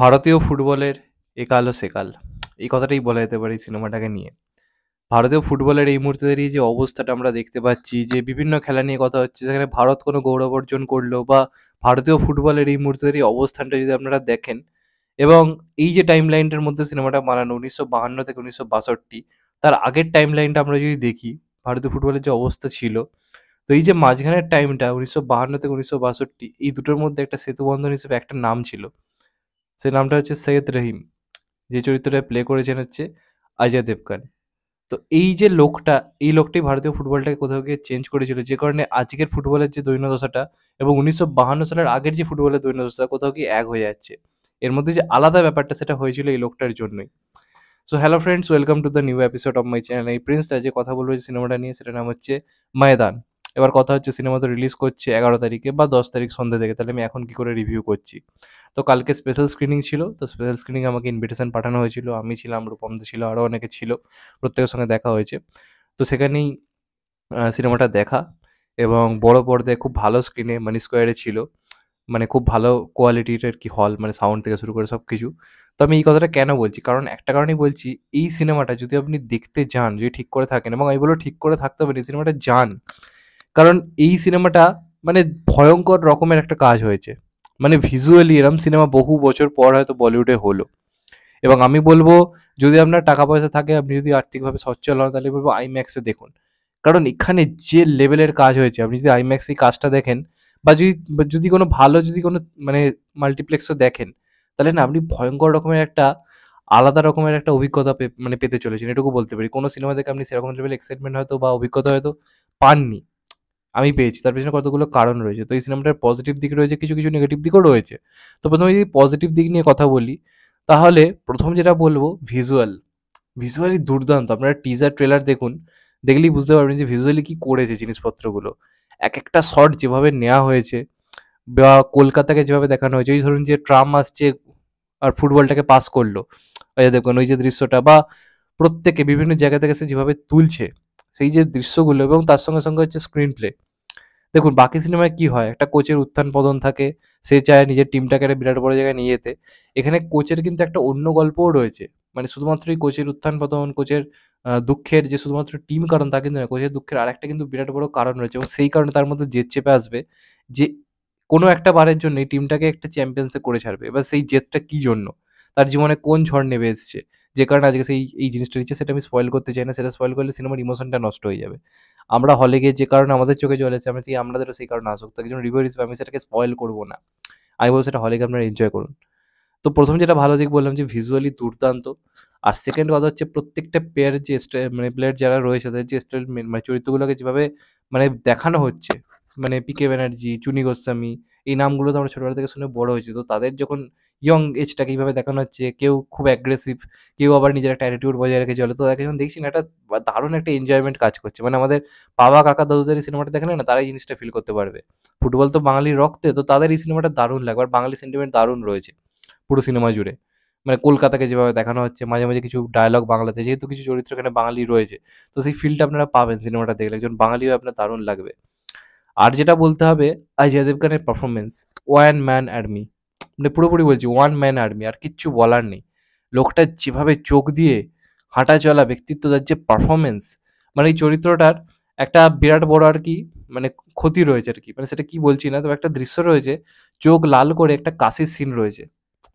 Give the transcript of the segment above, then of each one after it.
ভারতীয় ফুটবলের একাল ও সেকাল এই কথাটাই বলা যেতে পারে সিনেমাটাকে নিয়ে ভারতীয় ফুটবলের এই মুহূর্তে দাঁড়িয়ে যে অবস্থাটা আমরা দেখতে পাচ্ছি যে বিভিন্ন খেলা নিয়ে কথা হচ্ছে সেখানে ভারত কোনো গৌরব অর্জন করলো বা ভারতীয় ফুটবলের এই মুহূর্তে দাঁড়িয়ে অবস্থানটা যদি আপনারা দেখেন এবং এই যে টাইম লাইনটার মধ্যে সিনেমাটা বানানো উনিশশো বাহান্ন থেকে উনিশশো বাষট্টি তার আগের টাইম লাইনটা আমরা যদি দেখি ভারতীয় ফুটবলের যে অবস্থা ছিল তো এই যে মাঝখানের টাইমটা উনিশশো বাহান্ন থেকে উনিশশো বাষট্টি এই দুটোর মধ্যে একটা সেতুবন্ধন হিসেবে একটা নাম ছিল সে নামটা হচ্ছে সৈয়দ রহিম যে চরিত্রটা প্লে করেছেন হচ্ছে অজয় দেবকান তো এই যে লোকটা এই লোকটি ভারতীয় ফুটবলটাকে কোথাও গিয়ে চেঞ্জ করেছিল যে কারণে আজকের ফুটবলের যে দৈন্যদশাটা এবং উনিশশো বাহান্ন সালের আগের যে ফুটবলের দৈন্যদশা কোথাও গিয়ে এক হয়ে যাচ্ছে এর মধ্যে যে আলাদা ব্যাপারটা সেটা হয়েছিল এই লোকটার জন্যই so hello friends welcome to the new episode of my channel এই প্রিন্সটা যে কথা বলবো যে সিনেমাটা নিয়ে সেটার নাম হচ্ছে ময়দান এবার কথা হচ্ছে সিনেমা তো রিলিজ করছে এগারো তারিখে বা দশ তারিখ সন্ধ্যে থেকে তাহলে আমি এখন কি করে রিভিউ করছি তো কালকে স্পেশাল স্ক্রিনিং ছিল তো স্পেশাল স্ক্রিনিং আমাকে ইনভিটেশন পাঠানো হয়েছিল আমি ছিলাম রূপমদে ছিল আরও অনেকে ছিল প্রত্যেকের সঙ্গে দেখা হয়েছে তো সেখানেই সিনেমাটা দেখা এবং বড় পর্দায় খুব ভালো স্ক্রিনে মানে স্কোয়ারে ছিল মানে খুব ভালো কোয়ালিটির আর কি হল মানে সাউন্ড থেকে শুরু করে সব কিছু তো আমি এই কথাটা কেন বলছি কারণ একটা কারণেই বলছি এই সিনেমাটা যদি আপনি দেখতে যান যদি ঠিক করে থাকেন এবং আমি বলবো ঠিক করে থাকতে পারি সিনেমাটা যান কারণ এই সিনেমাটা মানে ভয়ঙ্কর রকমের একটা কাজ হয়েছে মানে ভিজুয়ালি এরম সিনেমা বহু বছর পর হয়তো বলিউডে হলো এবং আমি বলবো যদি আপনার টাকা পয়সা থাকে আপনি যদি আর্থিকভাবে সচ্ছল হন তাহলে বলবো আইম্যাক্সে দেখুন কারণ এখানে যে লেভেলের কাজ হয়েছে আপনি যদি আইম্যাক্স এই কাজটা দেখেন বা যদি যদি কোনো ভালো যদি কোনো মানে মাল্টিপ্লেক্সও দেখেন তাহলে না আপনি ভয়ঙ্কর রকমের একটা আলাদা রকমের একটা অভিজ্ঞতা মানে পেতে চলেছেন এটুকু বলতে পারি কোনো সিনেমা দেখে আপনি সেরকম লেভেল এক্সাইটমেন্ট হয়তো বা অভিজ্ঞতা হয়তো পাননি আমি পেয়েছি তার পেছনে কতগুলো কারণ রয়েছে তো এই সিনেমাটার পজিটিভ দিক রয়েছে কিছু কিছু নেগেটিভ দিকও রয়েছে তো প্রথমে যদি পজিটিভ দিক নিয়ে কথা বলি তাহলে প্রথম যেটা বলবো ভিজুয়াল ভিজুয়ালি দুর্দান্ত আপনারা টিজার ট্রেলার দেখুন দেখলেই বুঝতে পারবেন যে ভিজুয়ালি কী করেছে জিনিসপত্রগুলো এক একটা শট যেভাবে নেওয়া হয়েছে বা কলকাতাকে যেভাবে দেখানো হয়েছে ওই ধরুন যে ট্রাম আসছে আর ফুটবলটাকে পাস করলো ওই যে দেখুন ওই যে দৃশ্যটা বা প্রত্যেকে বিভিন্ন জায়গা থেকে সে যেভাবে তুলছে সেই যে দৃশ্যগুলো এবং তার সঙ্গে সঙ্গে হচ্ছে স্ক্রিন প্লে দেখুন বাকি সিনেমায় কি হয় একটা কোচের উত্থান পদন থাকে সে চায় নিজের টিমটাকে একটা বিরাট বড় জায়গায় নিয়ে যেতে এখানে কোচের কিন্তু একটা অন্য গল্পও রয়েছে মানে শুধুমাত্র এই কোচের উত্থান পতন কোচের দুঃখের যে শুধুমাত্র টিম কারণ তা কিন্তু নয় কোচের দুঃখের আরেকটা কিন্তু বিরাট বড় কারণ রয়েছে এবং সেই কারণে তার মধ্যে জেদ চেপে আসবে যে কোনো একটা বারের জন্য এই টিমটাকে একটা চ্যাম্পিয়ন্সে করে ছাড়বে এবার সেই জেদটা কি জন্য তার জীবনে কোন ঝড় নেমে এসছে যে কারণে আজকে সেই এই জিনিসটা নিচ্ছে সেটা আমি স্পয়েল করতে চাই না সেটা স্পয়েল করলে সিনেমার ইমোশনটা নষ্ট হয়ে যাবে আমরা হলে গিয়ে যে কারণে আমাদের চোখে জল এসেছে আমরা আমাদেরও সেই কারণে আসক্ত একজন রিভিউ হিসেবে আমি সেটাকে স্পয়েল করবো না আমি বলবো সেটা হলে গিয়ে আপনারা এনজয় করুন তো প্রথম যেটা ভালো দিক বললাম যে ভিজুয়ালি দুর্দান্ত আর সেকেন্ড কথা হচ্ছে প্রত্যেকটা প্লেয়ার যে মানে প্লেয়ার যারা রয়েছে তাদের যে মানে চরিত্রগুলোকে যেভাবে মানে দেখানো হচ্ছে মানে পিকে ব্যানার্জি চুনি গোস্বামী এই নামগুলো তো আমরা ছোটোবেলা থেকে শুনে বড় হয়েছি তো তাদের যখন ইয়ং এজটাকে এইভাবে দেখানো হচ্ছে কেউ খুব অ্যাগ্রেসিভ কেউ আবার নিজের একটা অ্যাটিটিউড বজায় রেখে চলে তো তাকে যখন দেখছি না একটা দারুণ একটা এনজয়মেন্ট কাজ করছে মানে আমাদের বাবা কাকা দাদুদের এই সিনেমাটা দেখলে না তারা এই জিনিসটা ফিল করতে পারবে ফুটবল তো বাঙালির রক্তে তো তাদের এই সিনেমাটা দারুণ লাগবে আর বাঙালি সেন্টিমেন্ট দারুণ রয়েছে পুরো সিনেমা জুড়ে মানে কলকাতাকে যেভাবে দেখানো হচ্ছে মাঝে মাঝে কিছু ডায়লগ বাংলাতে যেহেতু কিছু চরিত্র এখানে বাঙালি রয়েছে তো সেই ফিলটা আপনারা পাবেন সিনেমাটা দেখলে একজন বাঙালিও আপনার দারুণ লাগবে আর যেটা বলতে হবে অজয় দেবগানের পারফরমেন্স ওয়ান ম্যান আর্মি মানে পুরোপুরি বলছি ওয়ান ম্যান আর্মি আর কিচ্ছু বলার নেই লোকটা যেভাবে চোখ দিয়ে হাঁটা চলা ব্যক্তিত্ব তার যে পারফরমেন্স মানে এই চরিত্রটার একটা বিরাট বড় আর কি মানে ক্ষতি রয়েছে আর কি মানে সেটা কি বলছি না তবে একটা দৃশ্য রয়েছে চোখ লাল করে একটা কাশির সিন রয়েছে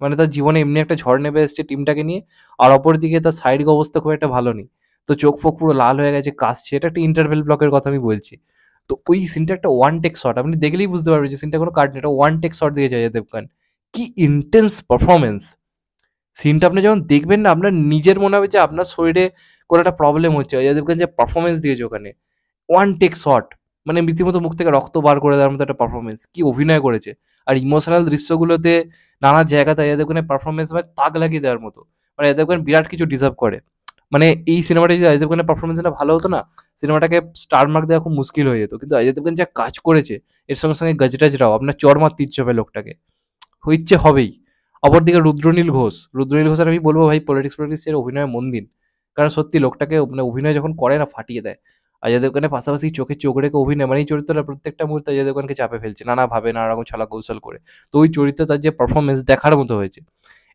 মানে তার জীবনে এমনি একটা ঝড় নেমে এসছে টিমটাকে নিয়ে আর দিকে তার শারীরিক অবস্থা খুব একটা ভালো নেই তো চোখ ফোক পুরো লাল হয়ে গেছে কাশছে এটা একটা ইন্টারভেল ব্লকের কথা আমি বলছি তো ওই সিনটা একটা ওয়ান টেক শট আপনি দেখলেই বুঝতে পারবেন যে সিনটা কোনো কাট নেই এটা ওয়ান টেক শট দিয়ে যায় দেবগান কি ইন্টেন্স পারফরমেন্স সিনটা আপনি যখন দেখবেন না আপনার নিজের মনে হবে যে আপনার শরীরে কোনো একটা প্রবলেম হচ্ছে অজয় দেবগান যে পারফরমেন্স দিয়েছে ওখানে ওয়ান টেক শট মানে রীতিমতো মুখ থেকে রক্ত বার করে দেওয়ার মতো একটা পারফরমেন্স কি অভিনয় করেছে আর ইমোশনাল দৃশ্যগুলোতে নানা জায়গাতে অজয় দেবগানের পারফরমেন্স মানে তাক লাগিয়ে দেওয়ার মতো মানে অজয় দেবগান বিরাট কিছু ডিজার্ভ করে মানে এই সিনেমাটা যদি অজিতাভ খানের পারফরমেন্সটা ভালো হতো না সিনেমাটাকে স্টার মার্ক দেওয়া খুব মুশকিল হয়ে যেত কিন্তু অজয় দেবগান যা কাজ করেছে এর সঙ্গে সঙ্গে গজরাজরাও আপনার চর মারতে ইচ্ছে হবে লোকটাকে ইচ্ছে হবেই অপরদিকে রুদ্রনীল ঘোষ রুদ্রনীল ঘোষের আমি বলবো ভাই পলিটিক্স পলিটিক্সের অভিনয় মন দিন কারণ সত্যি লোকটাকে মানে অভিনয় যখন করে না ফাটিয়ে দেয় অজয় দেবগানের পাশাপাশি চোখে চোখ রেখে অভিনয় মানে এই চরিত্রটা প্রত্যেকটা মুহূর্তে অজয় দেবগানকে চাপে ফেলছে নানাভাবে নানা রকম ছলা কৌশল করে তো ওই চরিত্র তার যে পারফরমেন্স দেখার মতো হয়েছে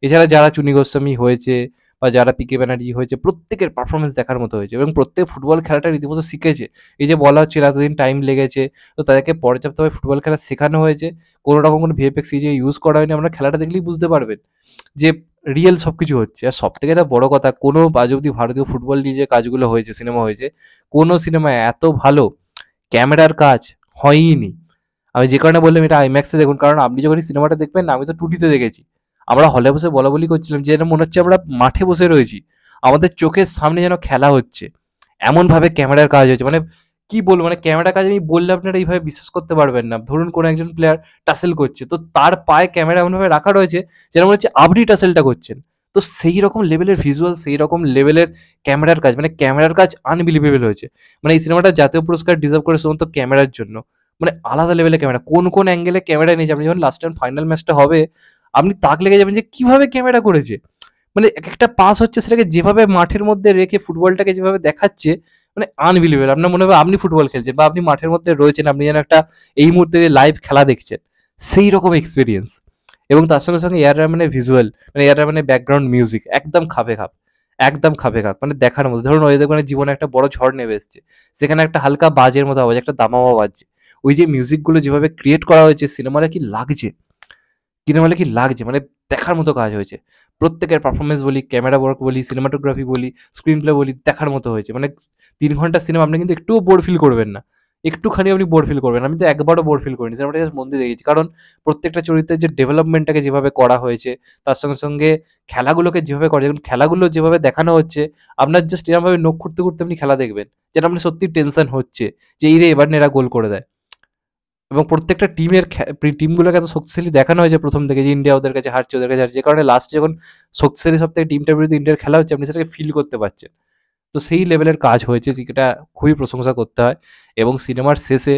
এছাড়া যারা চুনি গোস্বামী হয়েছে বা যারা পিকে ব্যানার্জি হয়েছে প্রত্যেকের পারফরমেন্স দেখার মতো হয়েছে এবং প্রত্যেক ফুটবল খেলাটা রীতিমতো শিখেছে এই যে বলা হচ্ছিল এতদিন টাইম লেগেছে তো তাদেরকে পর্যাপ্তভাবে ফুটবল খেলা শেখানো হয়েছে কোনো রকম কোনো ভিএফএক্স যে ইউজ করা হয়নি আপনারা খেলাটা দেখলেই বুঝতে পারবেন যে রিয়েল সব কিছু হচ্ছে আর সব থেকে একটা বড় কথা কোনো বাজ অব্দি ভারতীয় ফুটবল নিয়ে যে কাজগুলো হয়েছে সিনেমা হয়েছে কোনো সিনেমা এত ভালো ক্যামেরার কাজ হয়ইনি আমি যে কারণে বললাম এটা আইম্যাক্সে দেখুন কারণ আপনি যখন সিনেমাটা দেখবেন আমি তো টুটিতে দেখেছি আমরা হলে বসে বলা বলি করছিলাম যে মনে হচ্ছে আমরা মাঠে বসে রয়েছি আমাদের চোখের সামনে যেন খেলা হচ্ছে এমনভাবে ক্যামেরার কাজ হয়েছে মানে কি বলবো মানে ক্যামেরার কাজ আমি বললে আপনারা এইভাবে বিশ্বাস করতে পারবেন না ধরুন কোনো একজন প্লেয়ার টাসেল করছে তো তার পায়ে ক্যামেরা এমনভাবে রাখা রয়েছে যেন মনে হচ্ছে আপনি টাসেলটা করছেন তো সেই রকম লেভেলের ভিজুয়াল সেই রকম লেভেলের ক্যামেরার কাজ মানে ক্যামেরার কাজ আনবিলিভেবল হয়েছে মানে এই সিনেমাটা জাতীয় পুরস্কার ডিজার্ভ করে শুধুমাত্র ক্যামেরার জন্য মানে আলাদা লেভেলের ক্যামেরা কোন কোন অ্যাঙ্গেলে ক্যামেরা নিয়েছে আপনি যখন লাস্ট টাইম ফাইনাল ম্যাচটা হবে আপনি তাক লেগে যাবেন যে কিভাবে ক্যামেরা করেছে মানে এক একটা পাস হচ্ছে সেটাকে যেভাবে মাঠের মধ্যে রেখে ফুটবলটাকে যেভাবে দেখাচ্ছে মানে আনবিলিভেবল আপনার মনে হবে আপনি ফুটবল খেলছেন বা আপনি মাঠের মধ্যে রয়েছেন আপনি যেন একটা এই মুহূর্তে লাইভ খেলা দেখছেন সেই রকম এক্সপিরিয়েন্স এবং তার সঙ্গে সঙ্গে এয়ার মানে ভিজুয়াল মানে এয়ার মানে ব্যাকগ্রাউন্ড মিউজিক একদম খাপে খাপ একদম খাপে খাপ মানে দেখার মতো ধরুন ওই দেখবেন জীবনে একটা বড় ঝড় নেমে এসছে সেখানে একটা হালকা বাজের মতো আওয়াজ একটা দামাওয়া বাজছে ওই যে মিউজিকগুলো যেভাবে ক্রিয়েট করা হয়েছে সিনেমাটা কি লাগছে সিনেমা কি লাগছে মানে দেখার মতো কাজ হয়েছে প্রত্যেকের পারফরমেন্স বলি ক্যামেরা ওয়ার্ক বলি সিনেমাটোগ্রাফি বলি স্ক্রিন প্লে বলি দেখার মতো হয়েছে মানে তিন ঘন্টার সিনেমা আপনি কিন্তু একটুও বোর ফিল করবেন না একটুখানি আপনি বোর ফিল করবেন আমি তো একবারও বোর ফিল করিনি সিনেমাটা জাস্ট মন্দির দেখেছি কারণ প্রত্যেকটা চরিত্রের যে ডেভেলপমেন্টটাকে যেভাবে করা হয়েছে তার সঙ্গে সঙ্গে খেলাগুলোকে যেভাবে করা যখন খেলাগুলো যেভাবে দেখানো হচ্ছে আপনার জাস্ট এরমভাবে নখ খুঁড়তে খুঁড়তে আপনি খেলা দেখবেন যেটা আপনার সত্যি টেনশন হচ্ছে যে এই রে এবার এরা গোল করে দেয় এবং প্রত্যেকটা টিমের টিমগুলোকে এত শক্তিশালী দেখানো হয়েছে প্রথম থেকে যে ইন্ডিয়া ওদের কাছে হারছে ওদের কাছে হারছে কারণে লাস্ট যখন শক্তিশালী সব থেকে টিমটার বিরুদ্ধে ইন্ডিয়ার খেলা হচ্ছে আপনি সেটাকে ফিল করতে পারছেন তো সেই লেভেলের কাজ হয়েছে যেটা খুবই প্রশংসা করতে হয় এবং সিনেমার শেষে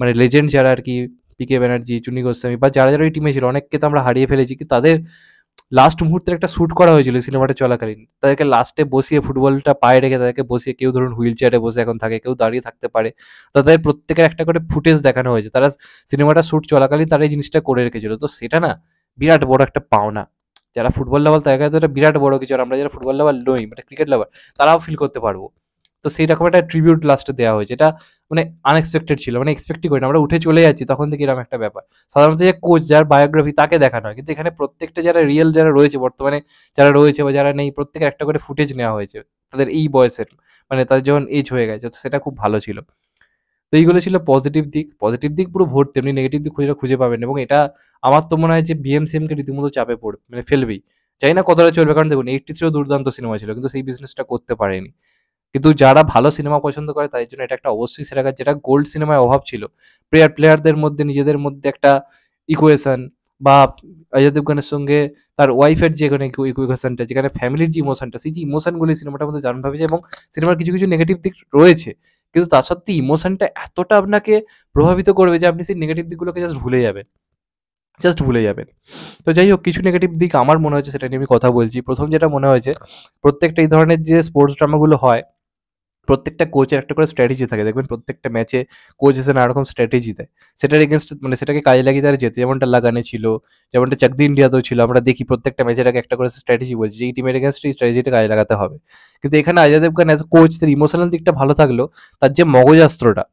মানে লেজেন্ড যারা আর কি পি কে ব্যানার্জি চুনি গোস্বামী বা যারা যারা ওই টিমে ছিল অনেককে তো আমরা হারিয়ে ফেলেছি কি তাদের লাস্ট মুহূর্তে একটা শ্যুট করা হয়েছিল সিনেমাটা চলাকালীন তাদেরকে লাস্টে বসিয়ে ফুটবলটা পায়ে রেখে তাদেরকে বসিয়ে কেউ ধরুন হুইল চেয়ারে বসে এখন থাকে কেউ দাঁড়িয়ে থাকতে পারে তাদের প্রত্যেকের একটা করে ফুটেজ দেখানো হয়েছে তারা সিনেমাটা শ্যুট চলাকালীন তারা এই জিনিসটা করে রেখেছিল তো সেটা না বিরাট বড় একটা পাওনা যারা ফুটবল লেভেল তাদের কাছে এটা বিরাট বড় কিছু আর আমরা যারা ফুটবল লেভেল নই মানে ক্রিকেট লেভেল তারাও ফিল করতে পারবো তো সেই রকম একটা ট্রিবিউট লাস্টে দেওয়া হয়েছে এটা মানে আনএক্সপেক্টেড ছিল মানে এক্সপেক্টই করি না আমরা উঠে চলে যাচ্ছি তখন থেকে এরকম একটা ব্যাপার সাধারণত যে কোচ যার বায়োগ্রাফি তাকে দেখানো হয় কিন্তু এখানে প্রত্যেকটা যারা রিয়েল যারা রয়েছে বর্তমানে যারা রয়েছে বা যারা নেই প্রত্যেকের একটা করে ফুটেজ নেওয়া হয়েছে তাদের এই বয়সের মানে তাদের যখন এজ হয়ে গেছে তো সেটা খুব ভালো ছিল তো এইগুলো ছিল পজিটিভ দিক পজিটিভ দিক পুরো ভর্তি তেমনি নেগেটিভ দিক খুঁজে খুঁজে পাবেন এবং এটা আমার তো মনে হয় যে বিএমসিএমকে রীতিমতো চাপে পড়বে মানে ফেলবেই চাই না কতটা চলবে কারণ দেখুন এইটি থ্রিও দুর্দান্ত সিনেমা ছিল কিন্তু সেই বিজনেসটা করতে পারেনি কিন্তু যারা ভালো সিনেমা পছন্দ করে তাদের জন্য এটা একটা অবশ্যই সেরা কাজ যেটা গোল্ড সিনেমায় অভাব ছিল প্লেয়ার প্লেয়ারদের মধ্যে নিজেদের মধ্যে একটা ইকুয়েশন বা অজয় দেবগানের সঙ্গে তার ওয়াইফের যে এখানে ইকুয়েশনটা যেখানে ফ্যামিলির যে ইমোশনটা সেই যে ইমোশনগুলি সিনেমাটার মধ্যে জানানো ভাবে এবং সিনেমার কিছু কিছু নেগেটিভ দিক রয়েছে কিন্তু তা সত্ত্বে ইমোশনটা এতটা আপনাকে প্রভাবিত করবে যে আপনি সেই নেগেটিভ দিকগুলোকে জাস্ট ভুলে যাবেন জাস্ট ভুলে যাবেন তো যাই হোক কিছু নেগেটিভ দিক আমার মনে হয়েছে সেটা নিয়ে আমি কথা বলছি প্রথম যেটা মনে হয়েছে প্রত্যেকটা এই ধরনের যে স্পোর্টস ড্রামাগুলো হয় প্রত্যেকটা কোচের একটা করে স্ট্র্যাটেজি থাকে দেখবেন প্রত্যেকটা ম্যাচে কোচ এসে নানা রকম স্ট্র্যাটেজি দেয় সেটার এগেনস্ট মানে সেটাকে কাজে লাগিয়ে তারা যেতে যেমনটা লাগানে ছিল যেমনটা চাকদি ইন্ডিয়াতেও ছিল আমরা দেখি প্রত্যেকটা ম্যাচের আগে একটা করে স্ট্র্যাটেজি বলছি যে এই টিমের এগেনস্ট এই স্ট্র্যাটেজিটা কাজে লাগাতে হবে কিন্তু এখানে আজাদেব খান অ্যাজ কোচ তার ইমোশনাল দিকটা ভালো থাকলেও তার যে মগজাস্ত্রটা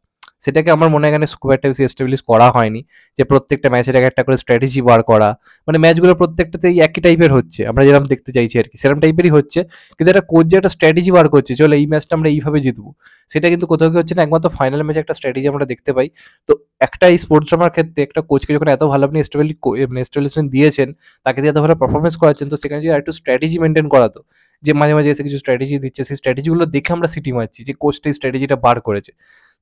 সেটাকে আমার মনে হয় এখানে খুব একটা বেশি এস্টাবলিশ করা হয়নি যে প্রত্যেকটা ম্যাচের এক একটা করে স্ট্র্যাটেজি বার করা মানে ম্যাচগুলো প্রত্যেকটাতেই একই টাইপের হচ্ছে আমরা যেরকম দেখতে চাইছি আর কি সেরকম টাইপেরই হচ্ছে কিন্তু একটা কোচ যে একটা স্ট্র্যাটেজি বার করছে চলো এই ম্যাচটা আমরা এইভাবে জিতবো সেটা কিন্তু কোথাও কি হচ্ছে না একমাত্র ফাইনাল ম্যাচে একটা স্ট্র্যাটেজি আমরা দেখতে পাই তো একটা এই স্পোর্টস ড্রামার ক্ষেত্রে একটা কোচকে যখন এত ভালো আপনি এস্টাবলিশমেন্ট মানে দিয়েছেন তাকে দিয়ে এত ভালো পারফরমেন্স করাচ্ছেন তো সেখানে যদি একটু স্ট্র্যাটেজি মেনটেন করাতো যে মাঝে মাঝে এসে কিছু স্ট্র্যাটেজি দিচ্ছে সেই স্ট্র্যাটেজিগুলো দেখে আমরা সিটি মারছি যে কোচটা এই স্ট্র্যাটেজিটা বার করেছে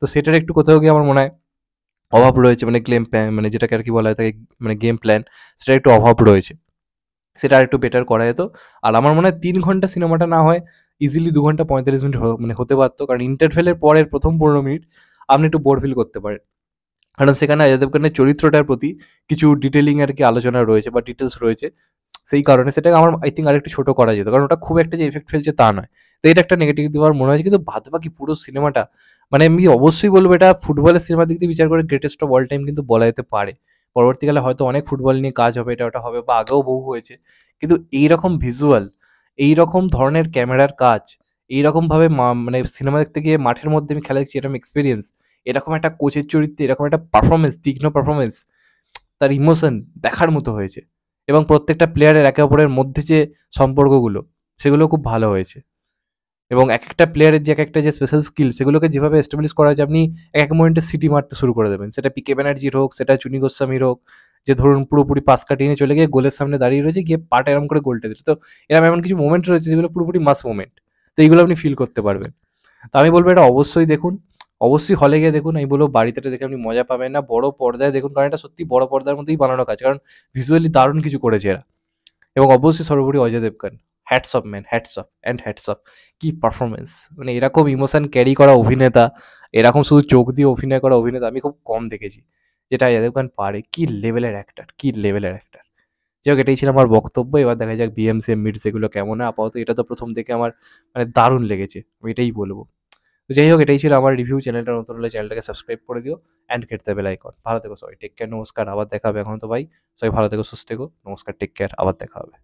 তো সেটার একটু কোথাও গিয়ে আমার মনে হয় অভাব রয়েছে মানে গেম প্ল্যান মানে যেটাকে আর কি বলা হয় তাকে মানে গেম প্ল্যান সেটা একটু অভাব রয়েছে সেটা আর একটু বেটার করা যেত আর আমার মনে হয় তিন ঘন্টা সিনেমাটা না হয় ইজিলি দু ঘন্টা পঁয়তাল্লিশ মিনিট মানে হতে পারতো কারণ ইন্টারভেলের পরের প্রথম পনেরো মিনিট আপনি একটু বোর ফিল করতে পারেন কারণ সেখানে অজয় দেবগনের চরিত্রটার প্রতি কিছু ডিটেলিং আর কি আলোচনা রয়েছে বা ডিটেলস রয়েছে সেই কারণে সেটাকে আমার আই থিঙ্ক আরেকটু ছোটো করা যেত কারণ ওটা খুব একটা যে এফেক্ট ফেলছে তা নয় তো এটা একটা নেগেটিভ দেওয়ার আমার মনে হয় কিন্তু বাদ বাকি পুরো সিনেমাটা মানে আমি অবশ্যই বলবো এটা ফুটবলের সিনেমার দিক দিয়ে বিচার করে গ্রেটেস্ট অফ অল টাইম কিন্তু বলা যেতে পারে পরবর্তীকালে হয়তো অনেক ফুটবল নিয়ে কাজ হবে এটা ওটা হবে বা আগেও বহু হয়েছে কিন্তু এইরকম ভিজুয়াল এই রকম ধরনের ক্যামেরার কাজ এইরকমভাবে মানে সিনেমা দেখতে গিয়ে মাঠের মধ্যে আমি খেলা দেখছি এরকম এক্সপিরিয়েন্স এরকম একটা কোচের চরিত্রে এরকম একটা পারফরমেন্স তীক্ষ্ণ পারফরমেন্স তার ইমোশন দেখার মতো হয়েছে এবং প্রত্যেকটা প্লেয়ারের একে অপরের মধ্যে যে সম্পর্কগুলো সেগুলো খুব ভালো হয়েছে এবং এক একটা প্লেয়ারের যে এক একটা যে স্পেশাল স্কিল সেগুলোকে যেভাবে এস্টাবলিশ করা হয়েছে আপনি এক এক মোমেন্টে সিটি মারতে শুরু করে দেবেন সেটা পিকে ব্যানার্জির হোক সেটা চুনি গোস্বামীর হোক যে ধরুন পুরোপুরি পাস কাটিয়ে নিয়ে চলে গিয়ে গোলের সামনে দাঁড়িয়ে রয়েছে গিয়ে পাট এরম করে গোলটা দিল তো এরম এমন কিছু মোমেন্ট রয়েছে যেগুলো পুরোপুরি মাস মোমেন্ট তো এইগুলো আপনি ফিল করতে পারবেন তো আমি বলবো এটা অবশ্যই দেখুন অবশ্যই হলে গিয়ে দেখুন এইগুলো বাড়িতে দেখে আপনি মজা পাবেন না বড় পর্দায় দেখুন কারণ এটা সত্যি বড় পর্দার মধ্যেই বানানো কাজ কারণ ভিজুয়ালি দারুণ কিছু করেছে এরা এবং অবশ্যই সর্বোপরি Ajay Devgan hats off man hats off and hats off কি পারফরমেন্স মানে এরকম ইমোশন ক্যারি করা অভিনেতা এরকম শুধু চোখ দিয়ে অভিনয় করা অভিনেতা আমি খুব কম দেখেছি যেটা অজয় দেবকান পারে কি লেভেলের অ্যাক্টার কি লেভেলের অ্যাক্টার যাই হোক এটাই ছিল আমার বক্তব্য এবার দেখা যাক বিএমসি মিডস এগুলো কেমন আপাতত এটা তো প্রথম থেকে আমার মানে দারুণ লেগেছে আমি এটাই বলবো যাই হোক এটাই ছিল আমার রিভিউ চ্যানেলটা নতুন হলে চ্যানেলটাকে সাবস্ক্রাইব করে দিও অ্যান্ড খেটতে বেল আইকন ভালো থেকো সবাই টেক কেয়ার নমস্কার আবার দেখা হবে এখন তো ভাই সবাই ভালো থেকো সুস্থ থেকো নমস্কার টেক কেয়ার আবার দেখা হবে